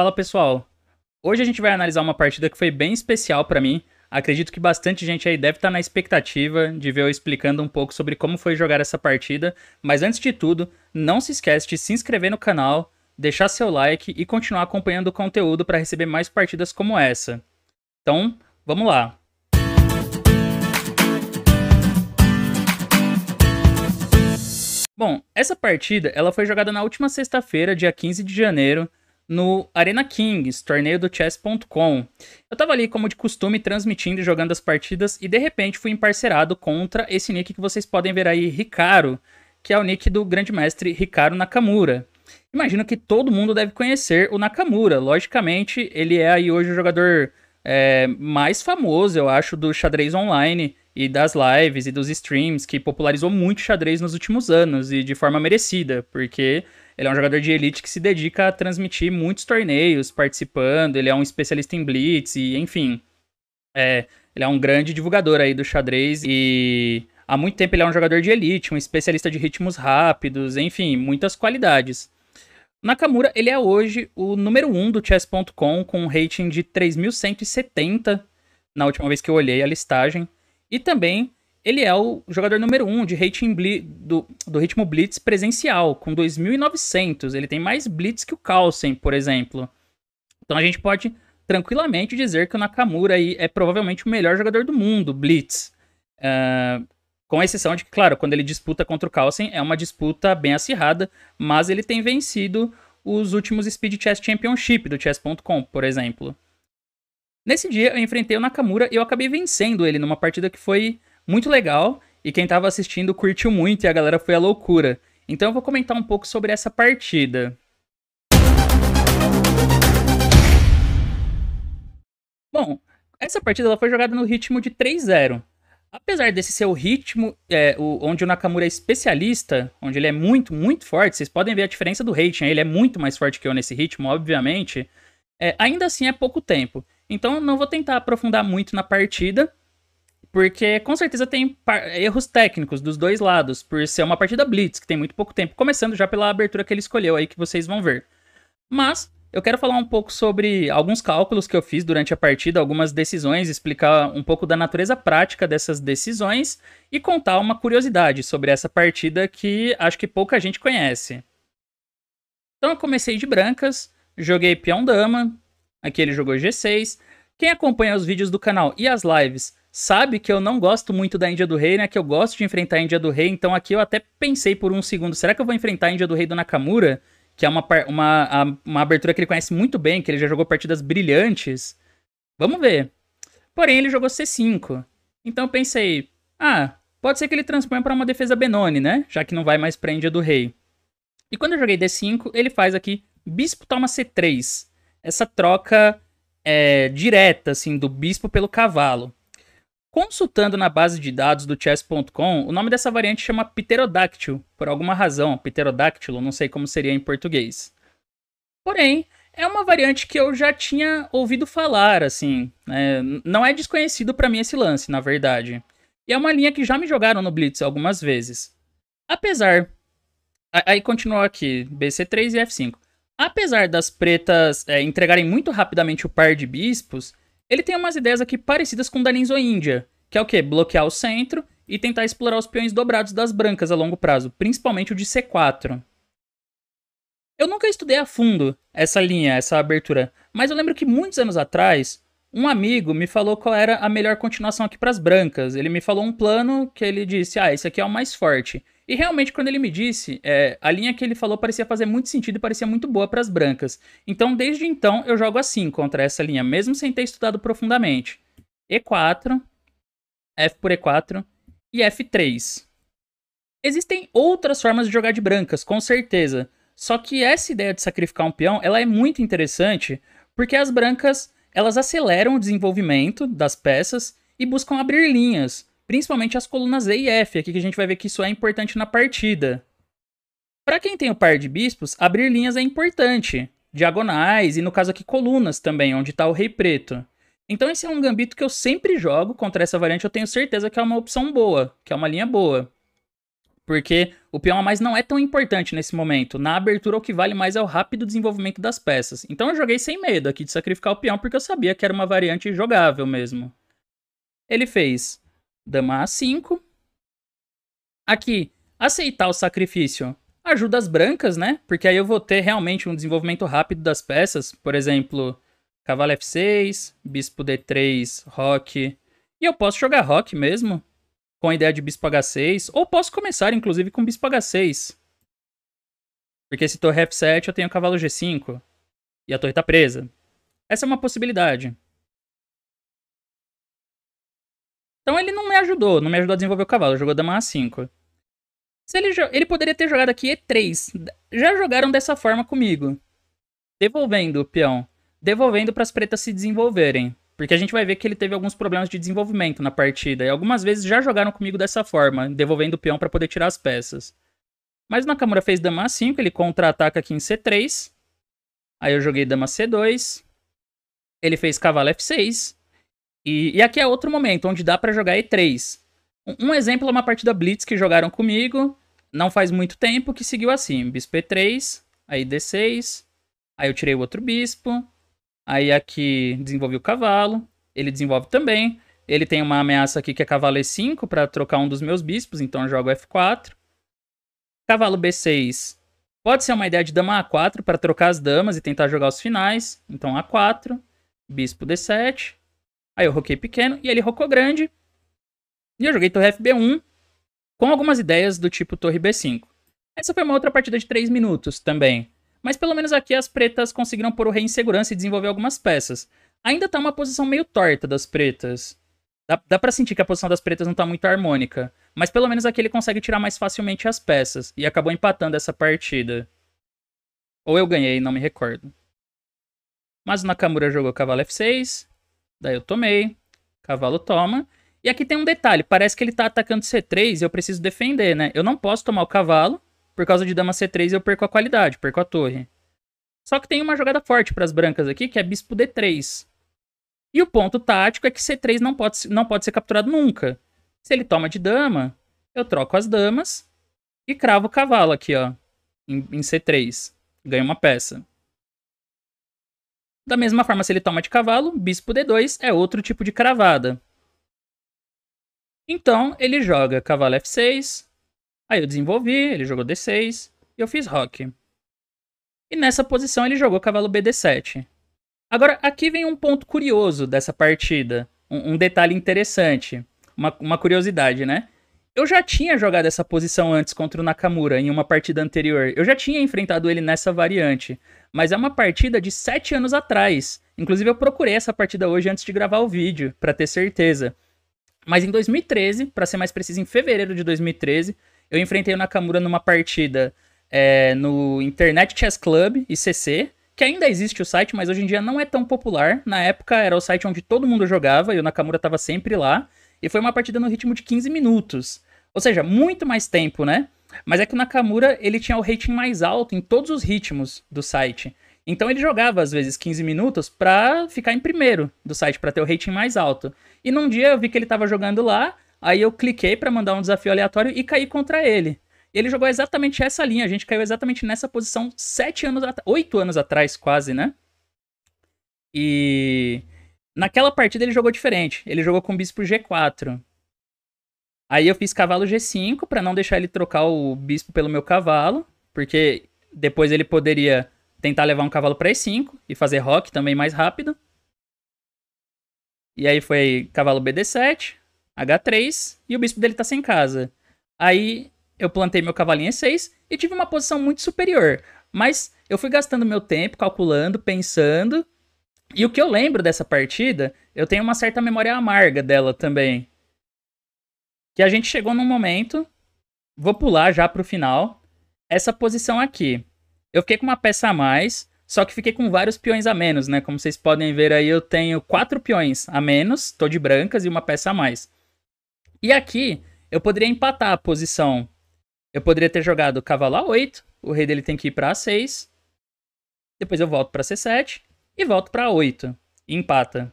Fala pessoal, hoje a gente vai analisar uma partida que foi bem especial para mim. Acredito que bastante gente aí deve estar tá na expectativa de ver eu explicando um pouco sobre como foi jogar essa partida. Mas antes de tudo, não se esquece de se inscrever no canal, deixar seu like e continuar acompanhando o conteúdo para receber mais partidas como essa. Então, vamos lá! Bom, essa partida ela foi jogada na última sexta-feira, dia 15 de janeiro, no Arena Kings, torneio do chess.com. Eu tava ali como de costume transmitindo e jogando as partidas e de repente fui emparcerado contra esse nick que vocês podem ver aí, Ricaro, que é o nick do grande mestre Ricaro Nakamura. Imagino que todo mundo deve conhecer o Nakamura, logicamente ele é aí hoje o jogador é, mais famoso, eu acho, do xadrez online e das lives e dos streams, que popularizou muito xadrez nos últimos anos e de forma merecida, porque ele é um jogador de elite que se dedica a transmitir muitos torneios, participando. Ele é um especialista em blitz e, enfim, é, ele é um grande divulgador aí do xadrez e há muito tempo ele é um jogador de elite, um especialista de ritmos rápidos, enfim, muitas qualidades. Nakamura, ele é hoje o número 1 um do chess.com com um rating de 3170 na última vez que eu olhei a listagem e também ele é o jogador número 1 um de rating do, do ritmo blitz presencial, com 2.900. Ele tem mais blitz que o Carlsen, por exemplo. Então a gente pode tranquilamente dizer que o Nakamura aí é provavelmente o melhor jogador do mundo, blitz. Uh, com exceção de que, claro, quando ele disputa contra o Carlsen, é uma disputa bem acirrada, mas ele tem vencido os últimos Speed Chess Championship do Chess.com, por exemplo. Nesse dia, eu enfrentei o Nakamura e eu acabei vencendo ele numa partida que foi muito legal e quem estava assistindo curtiu muito e a galera foi à loucura. Então eu vou comentar um pouco sobre essa partida. Bom, essa partida ela foi jogada no ritmo de 3-0. Apesar desse ser o ritmo é, o, onde o Nakamura é especialista, onde ele é muito, muito forte, vocês podem ver a diferença do rating, né? ele é muito mais forte que eu nesse ritmo, obviamente, é, ainda assim é pouco tempo. Então não vou tentar aprofundar muito na partida, porque com certeza tem erros técnicos dos dois lados, por ser uma partida Blitz, que tem muito pouco tempo, começando já pela abertura que ele escolheu aí, que vocês vão ver. Mas eu quero falar um pouco sobre alguns cálculos que eu fiz durante a partida, algumas decisões, explicar um pouco da natureza prática dessas decisões e contar uma curiosidade sobre essa partida que acho que pouca gente conhece. Então eu comecei de brancas, joguei peão-dama, aqui ele jogou G6. Quem acompanha os vídeos do canal e as lives sabe que eu não gosto muito da Índia do Rei, né? Que eu gosto de enfrentar a Índia do Rei, então aqui eu até pensei por um segundo, será que eu vou enfrentar a Índia do Rei do Nakamura? Que é uma, uma, uma abertura que ele conhece muito bem, que ele já jogou partidas brilhantes. Vamos ver. Porém, ele jogou C5. Então eu pensei, ah, pode ser que ele transponha para uma defesa Benoni, né? Já que não vai mais pra Índia do Rei. E quando eu joguei D5, ele faz aqui bispo toma C3. Essa troca é, direta, assim, do bispo pelo cavalo. Consultando na base de dados do chess.com, o nome dessa variante chama pterodáctil. por alguma razão, Pterodáctilo, não sei como seria em português. Porém, é uma variante que eu já tinha ouvido falar, assim, né, não é desconhecido para mim esse lance, na verdade. E é uma linha que já me jogaram no Blitz algumas vezes. Apesar. Aí continua aqui, BC3 e F5. Apesar das pretas é, entregarem muito rapidamente o par de bispos, ele tem umas ideias aqui parecidas com Ninzo Índia, que é o quê? Bloquear o centro e tentar explorar os peões dobrados das brancas a longo prazo, principalmente o de C4. Eu nunca estudei a fundo essa linha, essa abertura, mas eu lembro que muitos anos atrás, um amigo me falou qual era a melhor continuação aqui para as brancas. Ele me falou um plano que ele disse: "Ah, esse aqui é o mais forte". E realmente, quando ele me disse, é, a linha que ele falou parecia fazer muito sentido e parecia muito boa para as brancas. Então, desde então, eu jogo assim contra essa linha, mesmo sem ter estudado profundamente. E4, F por E4 e F3. Existem outras formas de jogar de brancas, com certeza. Só que essa ideia de sacrificar um peão, ela é muito interessante, porque as brancas, elas aceleram o desenvolvimento das peças e buscam abrir linhas, principalmente as colunas E e F, aqui que a gente vai ver que isso é importante na partida. Para quem tem o par de bispos, abrir linhas é importante, diagonais e no caso aqui colunas também, onde está o rei preto. Então esse é um gambito que eu sempre jogo contra essa variante, eu tenho certeza que é uma opção boa, que é uma linha boa. Porque o peão a mais não é tão importante nesse momento. Na abertura o que vale mais é o rápido desenvolvimento das peças. Então eu joguei sem medo aqui de sacrificar o peão porque eu sabia que era uma variante jogável mesmo. Ele fez Dama A5. Aqui, aceitar o sacrifício ajuda as brancas, né? Porque aí eu vou ter realmente um desenvolvimento rápido das peças. Por exemplo, cavalo F6, bispo D3, roque E eu posso jogar roque mesmo, com a ideia de bispo H6. Ou posso começar, inclusive, com bispo H6. Porque se torre F7, eu tenho cavalo G5. E a torre tá presa. Essa é uma possibilidade. Então ele não me ajudou, não me ajudou a desenvolver o cavalo, jogou dama A5. Se ele, ele poderia ter jogado aqui E3. Já jogaram dessa forma comigo. Devolvendo o peão. Devolvendo para as pretas se desenvolverem. Porque a gente vai ver que ele teve alguns problemas de desenvolvimento na partida. E algumas vezes já jogaram comigo dessa forma, devolvendo o peão para poder tirar as peças. Mas Nakamura fez dama A5, ele contra-ataca aqui em C3. Aí eu joguei dama C2. Ele fez cavalo F6. E, e aqui é outro momento onde dá para jogar E3. Um, um exemplo é uma partida Blitz que jogaram comigo, não faz muito tempo, que seguiu assim: Bispo E3, aí D6, aí eu tirei o outro bispo, aí aqui desenvolvi o cavalo, ele desenvolve também. Ele tem uma ameaça aqui que é cavalo E5 para trocar um dos meus bispos, então eu jogo F4. Cavalo B6 pode ser uma ideia de dama A4 para trocar as damas e tentar jogar os finais, então A4, bispo D7. Aí eu roquei pequeno e ele rocou grande. E eu joguei torre FB1 com algumas ideias do tipo torre B5. Essa foi uma outra partida de 3 minutos também. Mas pelo menos aqui as pretas conseguiram pôr o rei em segurança e desenvolver algumas peças. Ainda tá uma posição meio torta das pretas. Dá, dá pra sentir que a posição das pretas não tá muito harmônica. Mas pelo menos aqui ele consegue tirar mais facilmente as peças. E acabou empatando essa partida. Ou eu ganhei, não me recordo. Mas o Nakamura jogou cavalo F6. Daí eu tomei. Cavalo toma. E aqui tem um detalhe. Parece que ele tá atacando C3 e eu preciso defender, né? Eu não posso tomar o cavalo. Por causa de dama C3 eu perco a qualidade, perco a torre. Só que tem uma jogada forte para as brancas aqui, que é bispo D3. E o ponto tático é que C3 não pode, não pode ser capturado nunca. Se ele toma de dama, eu troco as damas e cravo o cavalo aqui, ó, em, em C3. Ganho uma peça. Da mesma forma, se ele toma de cavalo, bispo D2 é outro tipo de cravada. Então, ele joga cavalo F6, aí eu desenvolvi, ele jogou D6 e eu fiz rock. E nessa posição ele jogou cavalo BD7. Agora, aqui vem um ponto curioso dessa partida, um, um detalhe interessante, uma, uma curiosidade, né? eu já tinha jogado essa posição antes contra o Nakamura em uma partida anterior. Eu já tinha enfrentado ele nessa variante. Mas é uma partida de 7 anos atrás. Inclusive, eu procurei essa partida hoje antes de gravar o vídeo, para ter certeza. Mas em 2013, para ser mais preciso, em fevereiro de 2013, eu enfrentei o Nakamura numa partida é, no Internet Chess Club, ICC, que ainda existe o site, mas hoje em dia não é tão popular. Na época era o site onde todo mundo jogava e o Nakamura estava sempre lá. E foi uma partida no ritmo de 15 minutos. Ou seja, muito mais tempo, né? Mas é que o Nakamura ele tinha o rating mais alto em todos os ritmos do site. Então ele jogava às vezes 15 minutos para ficar em primeiro do site, para ter o rating mais alto. E num dia eu vi que ele estava jogando lá, aí eu cliquei para mandar um desafio aleatório e caí contra ele. E ele jogou exatamente essa linha, a gente caiu exatamente nessa posição sete anos, oito anos atrás quase, né? E Naquela partida ele jogou diferente. Ele jogou com bispo G4. Aí eu fiz cavalo G5 para não deixar ele trocar o bispo pelo meu cavalo, porque depois ele poderia tentar levar um cavalo para E5 e fazer rock também mais rápido. E aí foi cavalo BD7, H3 e o bispo dele tá sem casa. Aí eu plantei meu cavalinho E6 e tive uma posição muito superior. Mas eu fui gastando meu tempo calculando, pensando e o que eu lembro dessa partida, eu tenho uma certa memória amarga dela também. Que a gente chegou num momento, vou pular já pro final, essa posição aqui. Eu fiquei com uma peça a mais, só que fiquei com vários peões a menos, né? Como vocês podem ver aí, eu tenho quatro peões a menos, tô de brancas e uma peça a mais. E aqui, eu poderia empatar a posição. Eu poderia ter jogado cavalo a 8, o rei dele tem que ir para a 6. Depois eu volto para C7 e volto para 8. E empata.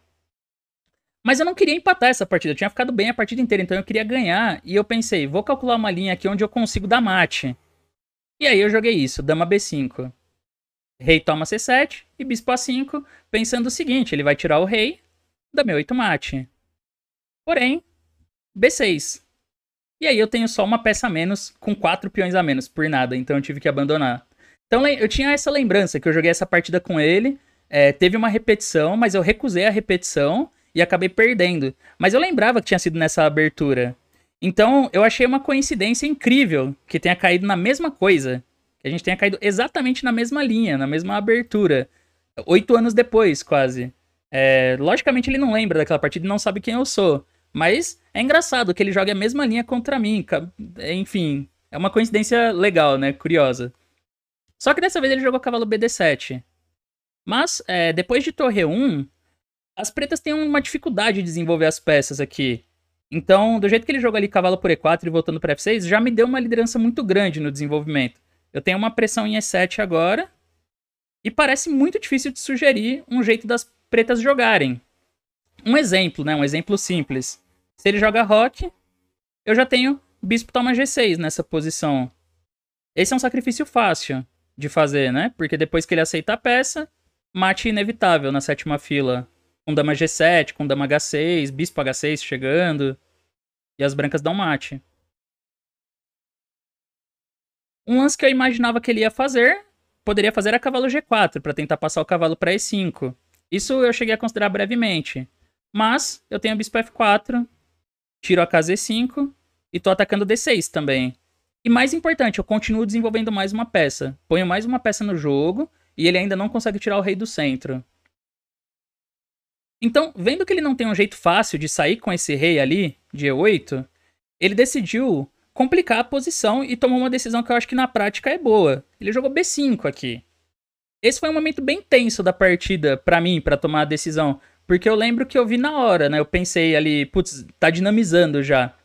Mas eu não queria empatar essa partida, eu tinha ficado bem a partida inteira, então eu queria ganhar. E eu pensei, vou calcular uma linha aqui onde eu consigo dar mate. E aí eu joguei isso, dama b5. Rei toma c7 e bispo a5, pensando o seguinte, ele vai tirar o rei, dama e8 mate. Porém, b6. E aí eu tenho só uma peça a menos, com quatro peões a menos, por nada, então eu tive que abandonar. Então eu tinha essa lembrança que eu joguei essa partida com ele, é, teve uma repetição, mas eu recusei a repetição e acabei perdendo. Mas eu lembrava que tinha sido nessa abertura. Então eu achei uma coincidência incrível que tenha caído na mesma coisa. Que a gente tenha caído exatamente na mesma linha, na mesma abertura. Oito anos depois, quase. É, logicamente ele não lembra daquela partida e não sabe quem eu sou. Mas é engraçado que ele jogue a mesma linha contra mim. Enfim, é uma coincidência legal, né? Curiosa. Só que dessa vez ele jogou cavalo BD7. Mas, é, depois de Torre 1, as pretas têm uma dificuldade de desenvolver as peças aqui. Então, do jeito que ele joga ali cavalo por E4 e voltando para F6, já me deu uma liderança muito grande no desenvolvimento. Eu tenho uma pressão em E7 agora, e parece muito difícil de sugerir um jeito das pretas jogarem. Um exemplo, né? Um exemplo simples. Se ele joga rock, eu já tenho bispo toma G6 nessa posição. Esse é um sacrifício fácil de fazer, né? Porque depois que ele aceita a peça, mate inevitável na sétima fila. Com dama G7, com dama H6, bispo H6 chegando. E as brancas dão mate. Um lance que eu imaginava que ele ia fazer, poderia fazer a cavalo G4, para tentar passar o cavalo para E5. Isso eu cheguei a considerar brevemente. Mas eu tenho bispo F4, tiro a casa E5 e tô atacando D6 também. E mais importante, eu continuo desenvolvendo mais uma peça. Ponho mais uma peça no jogo e ele ainda não consegue tirar o rei do centro. Então, vendo que ele não tem um jeito fácil de sair com esse rei ali, de E8, ele decidiu complicar a posição e tomou uma decisão que eu acho que na prática é boa. Ele jogou B5 aqui. Esse foi um momento bem tenso da partida para mim, para tomar a decisão. Porque eu lembro que eu vi na hora, né? Eu pensei ali, putz, tá dinamizando já.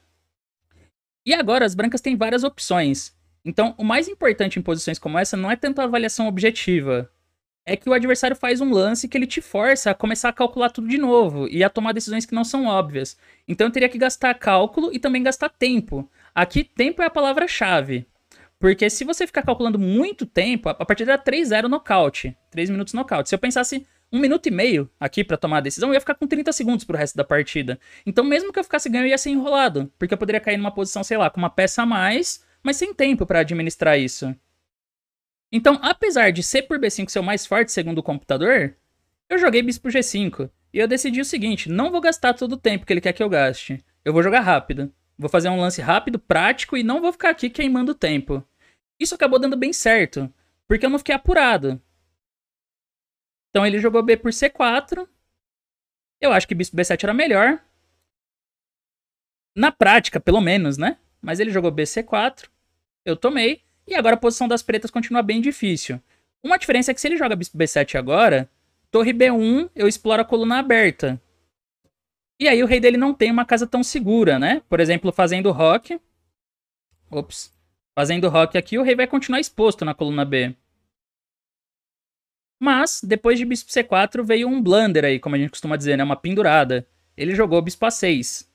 E agora as brancas têm várias opções. Então, o mais importante em posições como essa não é tanto a avaliação objetiva. É que o adversário faz um lance que ele te força a começar a calcular tudo de novo e a tomar decisões que não são óbvias. Então eu teria que gastar cálculo e também gastar tempo. Aqui, tempo é a palavra-chave. Porque se você ficar calculando muito tempo, a partir da 3-0 nocaute. 3 minutos nocaute. Se eu pensasse um minuto e meio aqui para tomar a decisão, eu ia ficar com 30 segundos pro resto da partida. Então, mesmo que eu ficasse ganho, eu ia ser enrolado. Porque eu poderia cair numa posição, sei lá, com uma peça a mais mas sem tempo para administrar isso. Então, apesar de C por B5 ser o mais forte segundo o computador, eu joguei bispo por G5 e eu decidi o seguinte: não vou gastar todo o tempo que ele quer que eu gaste. Eu vou jogar rápido. Vou fazer um lance rápido, prático e não vou ficar aqui queimando tempo. Isso acabou dando bem certo, porque eu não fiquei apurado. Então ele jogou B por C4. Eu acho que bispo B7 era melhor. Na prática, pelo menos, né? Mas ele jogou BC4, eu tomei, e agora a posição das pretas continua bem difícil. Uma diferença é que se ele joga B7 agora, torre B1, eu exploro a coluna aberta. E aí o rei dele não tem uma casa tão segura, né? Por exemplo, fazendo rock. Ops. Fazendo rock aqui, o rei vai continuar exposto na coluna B. Mas, depois de bispo C4, veio um blunder aí, como a gente costuma dizer, né? Uma pendurada. Ele jogou bispo A6.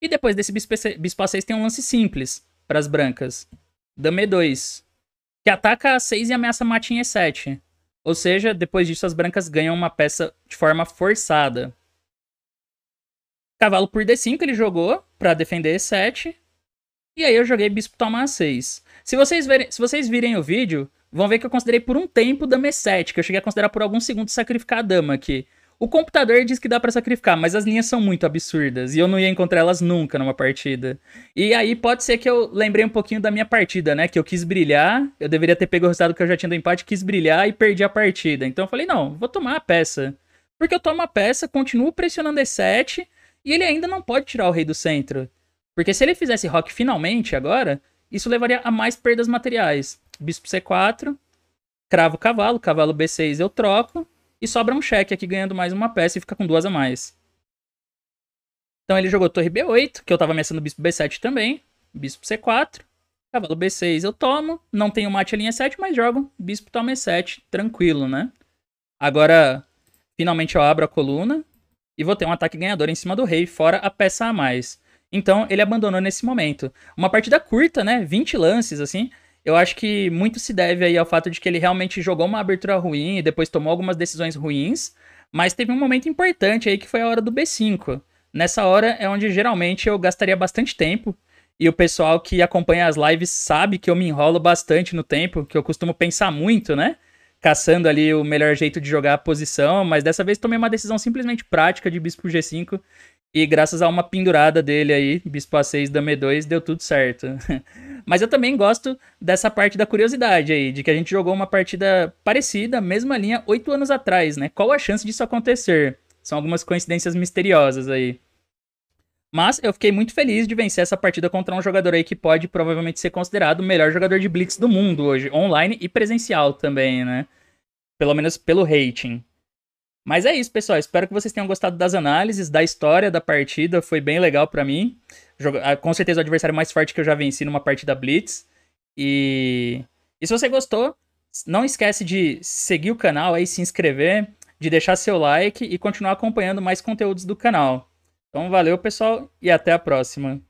E depois desse bispo, A6 tem um lance simples para as brancas. Dama E2, que ataca A6 e ameaça mate E7. Ou seja, depois disso as brancas ganham uma peça de forma forçada. Cavalo por D5 ele jogou para defender E7. E aí eu joguei bispo toma A6. Se vocês, verem, se vocês virem o vídeo, vão ver que eu considerei por um tempo dama E7, que eu cheguei a considerar por alguns segundos sacrificar a dama aqui. O computador diz que dá para sacrificar, mas as linhas são muito absurdas e eu não ia encontrar elas nunca numa partida. E aí pode ser que eu lembrei um pouquinho da minha partida, né? Que eu quis brilhar, eu deveria ter pego o resultado que eu já tinha do empate, quis brilhar e perdi a partida. Então eu falei, não, vou tomar a peça. Porque eu tomo a peça, continuo pressionando E7 e ele ainda não pode tirar o rei do centro. Porque se ele fizesse rock finalmente agora, isso levaria a mais perdas materiais. Bispo C4, cravo cavalo, cavalo B6 eu troco. E sobra um cheque aqui ganhando mais uma peça e fica com duas a mais. Então ele jogou torre B8, que eu tava ameaçando o bispo B7 também. Bispo C4. Cavalo B6 eu tomo. Não tenho mate a linha 7, mas jogo. Bispo toma E7. Tranquilo, né? Agora, finalmente eu abro a coluna. E vou ter um ataque ganhador em cima do rei, fora a peça a mais. Então ele abandonou nesse momento. Uma partida curta, né? 20 lances, assim. Eu acho que muito se deve aí ao fato de que ele realmente jogou uma abertura ruim e depois tomou algumas decisões ruins, mas teve um momento importante aí que foi a hora do B5. Nessa hora é onde geralmente eu gastaria bastante tempo, e o pessoal que acompanha as lives sabe que eu me enrolo bastante no tempo, que eu costumo pensar muito, né? Caçando ali o melhor jeito de jogar a posição, mas dessa vez tomei uma decisão simplesmente prática de bispo G5 e graças a uma pendurada dele aí, Bispo A6, Dame 2, deu tudo certo. Mas eu também gosto dessa parte da curiosidade aí, de que a gente jogou uma partida parecida, mesma linha, oito anos atrás, né? Qual a chance disso acontecer? São algumas coincidências misteriosas aí. Mas eu fiquei muito feliz de vencer essa partida contra um jogador aí que pode provavelmente ser considerado o melhor jogador de Blitz do mundo hoje, online e presencial também, né? Pelo menos pelo rating. Mas é isso, pessoal. Espero que vocês tenham gostado das análises, da história da partida. Foi bem legal para mim. Ah, com certeza o adversário mais forte que eu já venci numa partida Blitz. E... e se você gostou, não esquece de seguir o canal aí, se inscrever, de deixar seu like e continuar acompanhando mais conteúdos do canal. Então valeu, pessoal, e até a próxima.